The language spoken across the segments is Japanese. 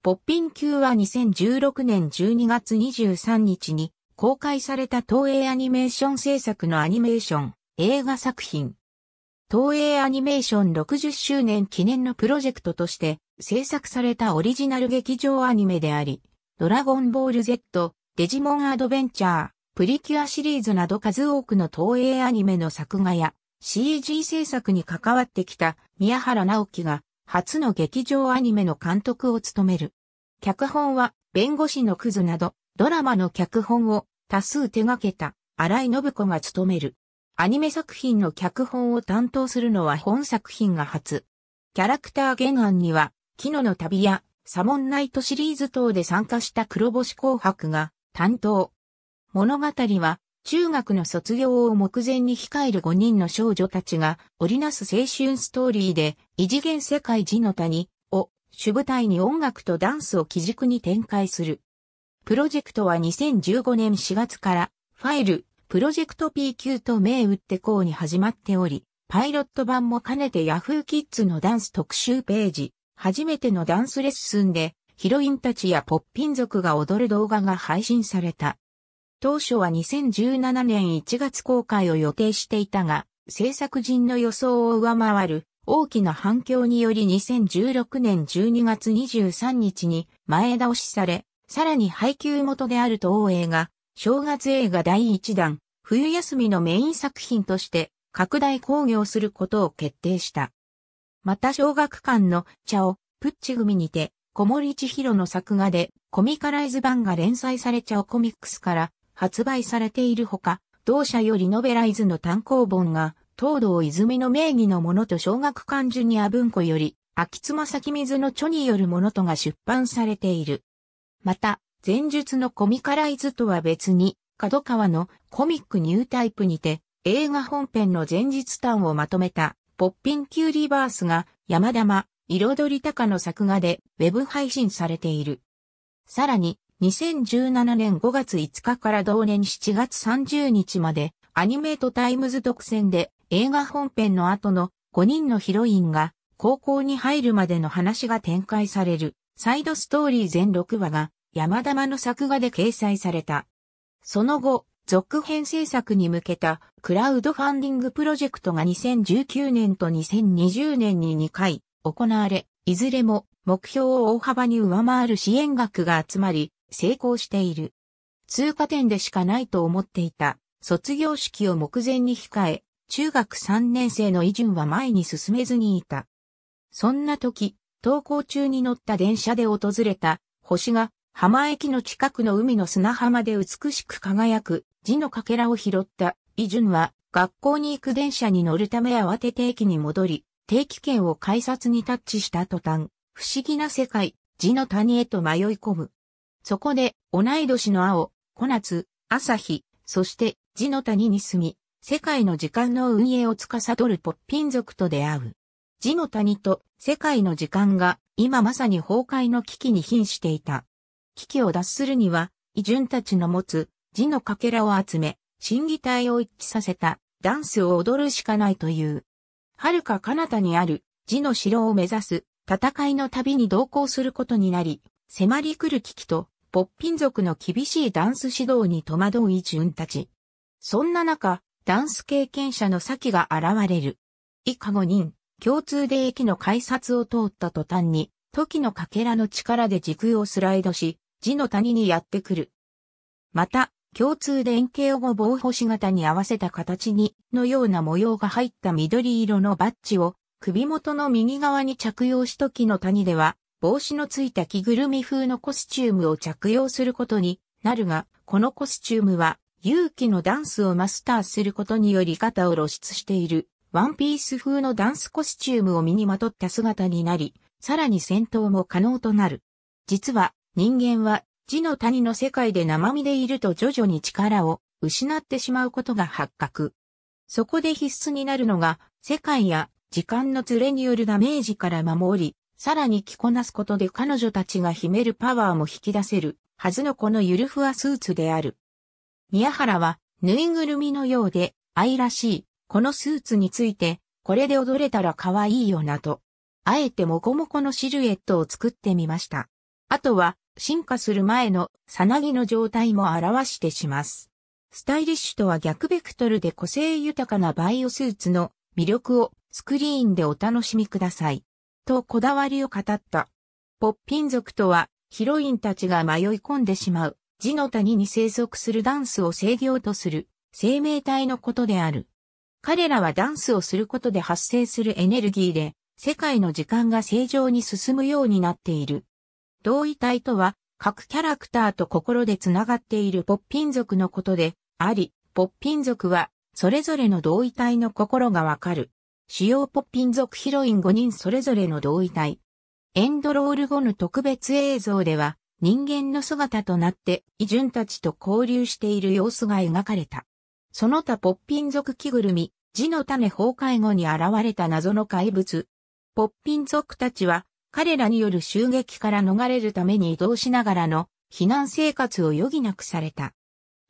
ポッピン級は2016年12月23日に公開された東映アニメーション制作のアニメーション映画作品。東映アニメーション60周年記念のプロジェクトとして制作されたオリジナル劇場アニメであり、ドラゴンボール Z、デジモンアドベンチャー、プリキュアシリーズなど数多くの東映アニメの作画や CG 制作に関わってきた宮原直樹が初の劇場アニメの監督を務める。脚本は弁護士のクズなど、ドラマの脚本を多数手掛けた荒井信子が務める。アニメ作品の脚本を担当するのは本作品が初。キャラクター原案には、キノの旅やサモンナイトシリーズ等で参加した黒星紅白が担当。物語は中学の卒業を目前に控える5人の少女たちが織りなす青春ストーリーで、異次元世界地の谷を主舞台に音楽とダンスを基軸に展開する。プロジェクトは2015年4月から、ファイル、プロジェクト PQ と名打ってこうに始まっており、パイロット版も兼ねて Yahoo キッズのダンス特集ページ、初めてのダンスレッスンで、ヒロインたちやポッピン族が踊る動画が配信された。当初は2017年1月公開を予定していたが、制作陣の予想を上回る大きな反響により2016年12月23日に前倒しされ、さらに配給元である東映が、正月映画第1弾、冬休みのメイン作品として拡大興行することを決定した。また小学館の茶をプッチ組にて、小森千尋の作画でコミカライズ版が連載されちゃうコミックスから発売されているほか、同社よりノベライズの単行本が、東道泉の名義のものと小学館ジュニア文庫より、秋妻先水の著によるものとが出版されている。また、前述のコミカライズとは別に、角川のコミックニュータイプにて、映画本編の前日端をまとめた、ポッピンキューリバースが、山玉、彩り高の作画で、ウェブ配信されている。さらに、2017年5月5日から同年7月30日まで、アニメートタイムズ独占で映画本編の後の5人のヒロインが高校に入るまでの話が展開されるサイドストーリー全6話が山玉の作画で掲載された。その後、続編制作に向けたクラウドファンディングプロジェクトが2019年と2020年に2回行われ、いずれも目標を大幅に上回る支援額が集まり、成功している。通過点でしかないと思っていた。卒業式を目前に控え、中学3年生のイジュンは前に進めずにいた。そんな時、登校中に乗った電車で訪れた星が浜駅の近くの海の砂浜で美しく輝く字のかけらを拾ったイジュンは学校に行く電車に乗るため慌てて駅に戻り、定期券を改札にタッチした途端、不思議な世界、字の谷へと迷い込む。そこで、同い年の青、小夏、朝日、そして、地の谷に住み、世界の時間の運営を司るポッピン族と出会う。地の谷と世界の時間が今まさに崩壊の危機に瀕していた。危機を脱するには、異順たちの持つ地のかけらを集め、審議体を一致させたダンスを踊るしかないという。遥か彼方にある地の城を目指す戦いの旅に同行することになり、迫り来る危機とポッピン族の厳しいダンス指導に戸惑うイジュンたち。そんな中、ダンス経験者の先が現れる。以下5人、共通で駅の改札を通った途端に、時のかけらの力で時空をスライドし、字の谷にやってくる。また、共通で円形を棒星型に合わせた形に、のような模様が入った緑色のバッジを、首元の右側に着用し時の谷では、帽子のついた着ぐるみ風のコスチュームを着用することになるが、このコスチュームは、勇気のダンスをマスターすることにより肩を露出している、ワンピース風のダンスコスチュームを身にまとった姿になり、さらに戦闘も可能となる。実は、人間は、地の谷の世界で生身でいると徐々に力を失ってしまうことが発覚。そこで必須になるのが、世界や時間のズレによるダメージから守り、さらに着こなすことで彼女たちが秘めるパワーも引き出せるはずのこのゆるふわスーツである。宮原はぬいぐるみのようで愛らしいこのスーツについてこれで踊れたら可愛いよなと。あえてもこもこのシルエットを作ってみました。あとは進化する前のさなぎの状態も表してします。スタイリッシュとは逆ベクトルで個性豊かなバイオスーツの魅力をスクリーンでお楽しみください。とこだわりを語った。ポッピン族とは、ヒロインたちが迷い込んでしまう、地の谷に生息するダンスを制御とする、生命体のことである。彼らはダンスをすることで発生するエネルギーで、世界の時間が正常に進むようになっている。同位体とは、各キャラクターと心でつながっているポッピン族のことで、あり、ポッピン族は、それぞれの同位体の心がわかる。主要ポッピン族ヒロイン5人それぞれの同位体。エンドロール後の特別映像では、人間の姿となって、異順たちと交流している様子が描かれた。その他ポッピン族着ぐるみ、地の種崩壊後に現れた謎の怪物。ポッピン族たちは、彼らによる襲撃から逃れるために移動しながらの避難生活を余儀なくされた。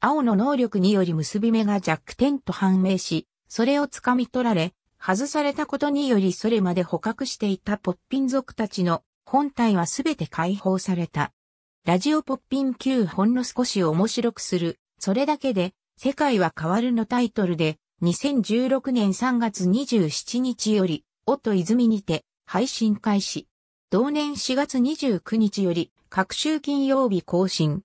青の能力により結び目が弱点と判明し、それを掴み取られ、外されたことによりそれまで捕獲していたポッピン族たちの本体はすべて解放された。ラジオポッピン Q ほんの少し面白くする、それだけで、世界は変わるのタイトルで、2016年3月27日より、音泉にて、配信開始。同年4月29日より、各週金曜日更新。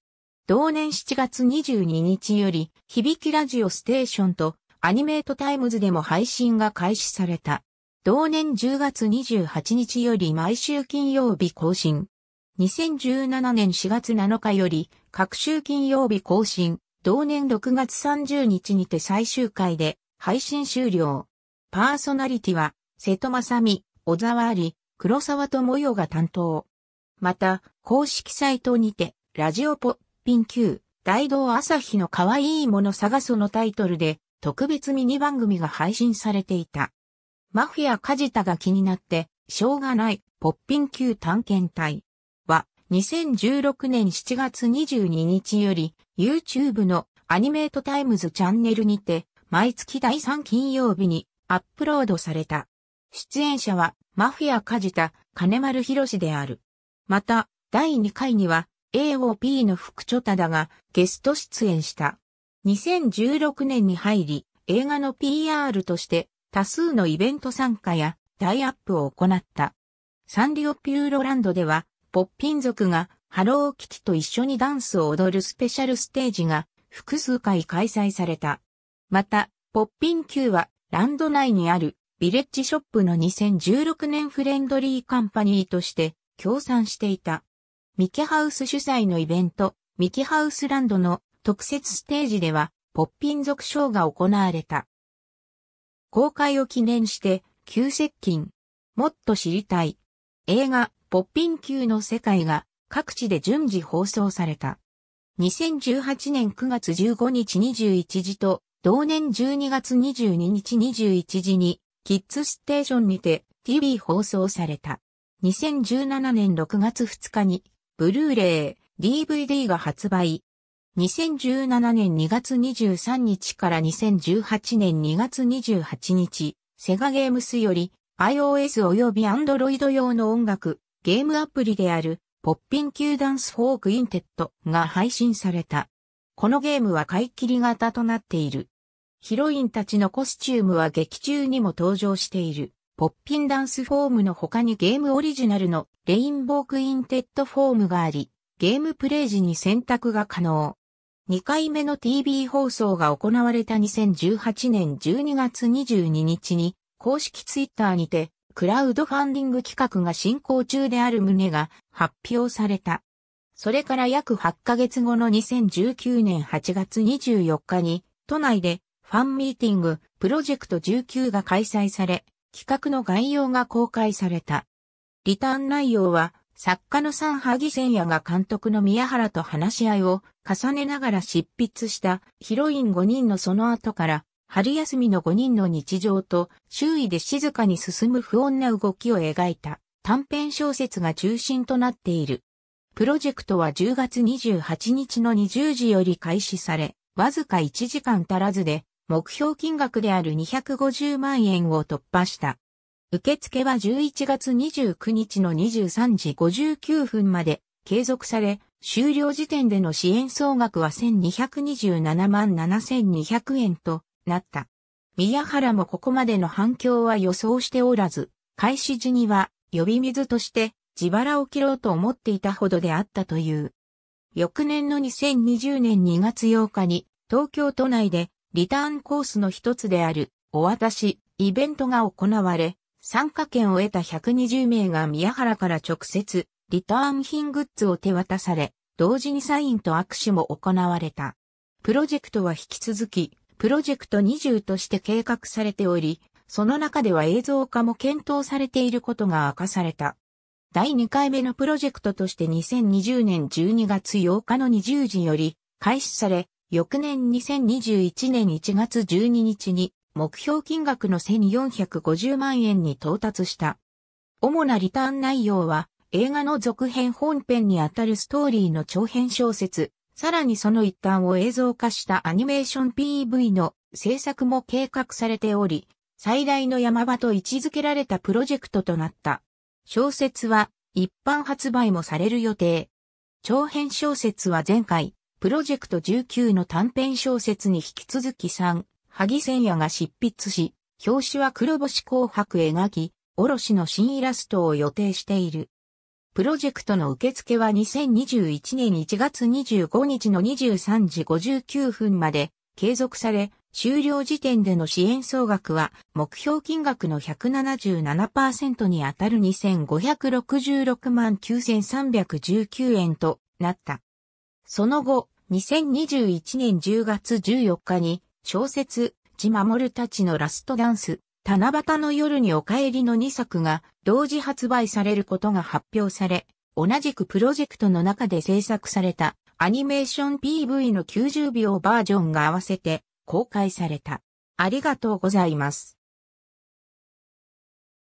同年7月22日より、響きラジオステーションとアニメートタイムズでも配信が開始された。同年10月28日より毎週金曜日更新。2017年4月7日より、各週金曜日更新。同年6月30日にて最終回で配信終了。パーソナリティは、瀬戸正美、小沢あり、黒沢智代が担当。また、公式サイトにて、ラジオポッピン Q、大道朝日の可愛いもの探すのタイトルで、特別ミニ番組が配信されていた。マフィア梶田が気になって、しょうがない、ポッピン級探検隊は、2016年7月22日より、YouTube のアニメートタイムズチャンネルにて、毎月第3金曜日にアップロードされた。出演者は、マフィア梶田、金丸博士である。また、第2回には、AOP の副著田だが、ゲスト出演した。2016年に入り、映画の PR として多数のイベント参加やタイアップを行った。サンリオピューロランドでは、ポッピン族がハローキティと一緒にダンスを踊るスペシャルステージが複数回開催された。また、ポッピン Q はランド内にあるビレッジショップの2016年フレンドリーカンパニーとして協賛していた。ミキハウス主催のイベント、ミキハウスランドの特設ステージでは、ポッピン族ショーが行われた。公開を記念して、急接近。もっと知りたい。映画、ポッピン級の世界が各地で順次放送された。2018年9月15日21時と、同年12月22日21時に、キッズステーションにて TV 放送された。2017年6月2日に、ブルーレイ、DVD が発売。2017年2月23日から2018年2月28日、セガゲームスより iOS 及び Android 用の音楽、ゲームアプリであるポッピンーダンスフォークインテッドが配信された。このゲームは買い切り型となっている。ヒロインたちのコスチュームは劇中にも登場している。ポッピンダンスフォームの他にゲームオリジナルのレインボークインテッドフォームがあり、ゲームプレイ時に選択が可能。2回目の TV 放送が行われた2018年12月22日に、公式ツイッターにて、クラウドファンディング企画が進行中である旨が発表された。それから約8ヶ月後の2019年8月24日に、都内でファンミーティングプロジェクト19が開催され、企画の概要が公開された。リターン内容は、作家の三萩千也が監督の宮原と話し合いを重ねながら執筆したヒロイン5人のその後から春休みの5人の日常と周囲で静かに進む不穏な動きを描いた短編小説が中心となっている。プロジェクトは10月28日の20時より開始され、わずか1時間足らずで目標金額である250万円を突破した。受付は11月29日の23時59分まで継続され、終了時点での支援総額は1227万7200円となった。宮原もここまでの反響は予想しておらず、開始時には呼び水として自腹を切ろうと思っていたほどであったという。翌年の2020年2月8日に東京都内でリターンコースの一つであるお渡しイベントが行われ、参加権を得た120名が宮原から直接、リターン品グッズを手渡され、同時にサインと握手も行われた。プロジェクトは引き続き、プロジェクト20として計画されており、その中では映像化も検討されていることが明かされた。第2回目のプロジェクトとして2020年12月8日の20時より開始され、翌年2021年1月12日に目標金額の1450万円に到達した。主なリターン内容は、映画の続編本編にあたるストーリーの長編小説、さらにその一端を映像化したアニメーション PV の制作も計画されており、最大の山場と位置づけられたプロジェクトとなった。小説は一般発売もされる予定。長編小説は前回、プロジェクト19の短編小説に引き続き3、萩千也が執筆し、表紙は黒星紅白描き、卸の新イラストを予定している。プロジェクトの受付は2021年1月25日の23時59分まで継続され、終了時点での支援総額は目標金額の177%に当たる2566万9319円となった。その後、2021年10月14日に小説、地守るたちのラストダンス、七夕の夜にお帰りの2作が同時発売されることが発表され、同じくプロジェクトの中で制作されたアニメーション PV の90秒バージョンが合わせて公開された。ありがとうございます。